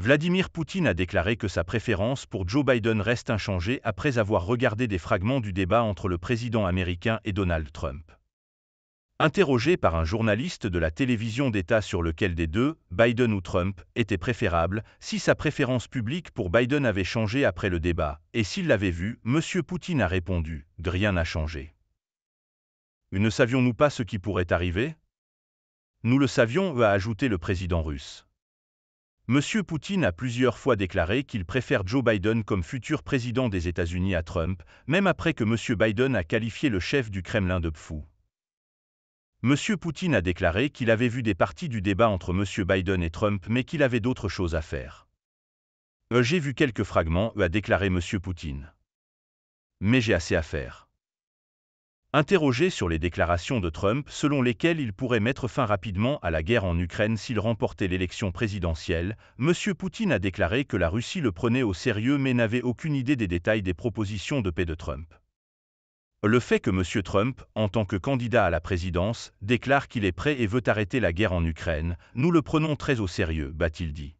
Vladimir Poutine a déclaré que sa préférence pour Joe Biden reste inchangée après avoir regardé des fragments du débat entre le président américain et Donald Trump. Interrogé par un journaliste de la télévision d'État sur lequel des deux, Biden ou Trump, était préférable, si sa préférence publique pour Biden avait changé après le débat, et s'il l'avait vu, M. Poutine a répondu « rien n'a changé. Ne savions-nous pas ce qui pourrait arriver Nous le savions, a ajouté le président russe. M. Poutine a plusieurs fois déclaré qu'il préfère Joe Biden comme futur président des États-Unis à Trump, même après que M. Biden a qualifié le chef du Kremlin de fou. M. Poutine a déclaré qu'il avait vu des parties du débat entre M. Biden et Trump mais qu'il avait d'autres choses à faire. Euh, j'ai vu quelques fragments, euh, a déclaré M. Poutine. Mais j'ai assez à faire. Interrogé sur les déclarations de Trump selon lesquelles il pourrait mettre fin rapidement à la guerre en Ukraine s'il remportait l'élection présidentielle, M. Poutine a déclaré que la Russie le prenait au sérieux mais n'avait aucune idée des détails des propositions de paix de Trump. Le fait que M. Trump, en tant que candidat à la présidence, déclare qu'il est prêt et veut arrêter la guerre en Ukraine, nous le prenons très au sérieux, bat-il dit.